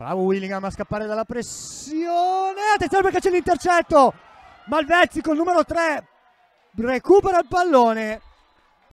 Bravo Willingham a scappare dalla pressione. Attenzione perché c'è l'intercetto. Malvezzi col numero 3 recupera il pallone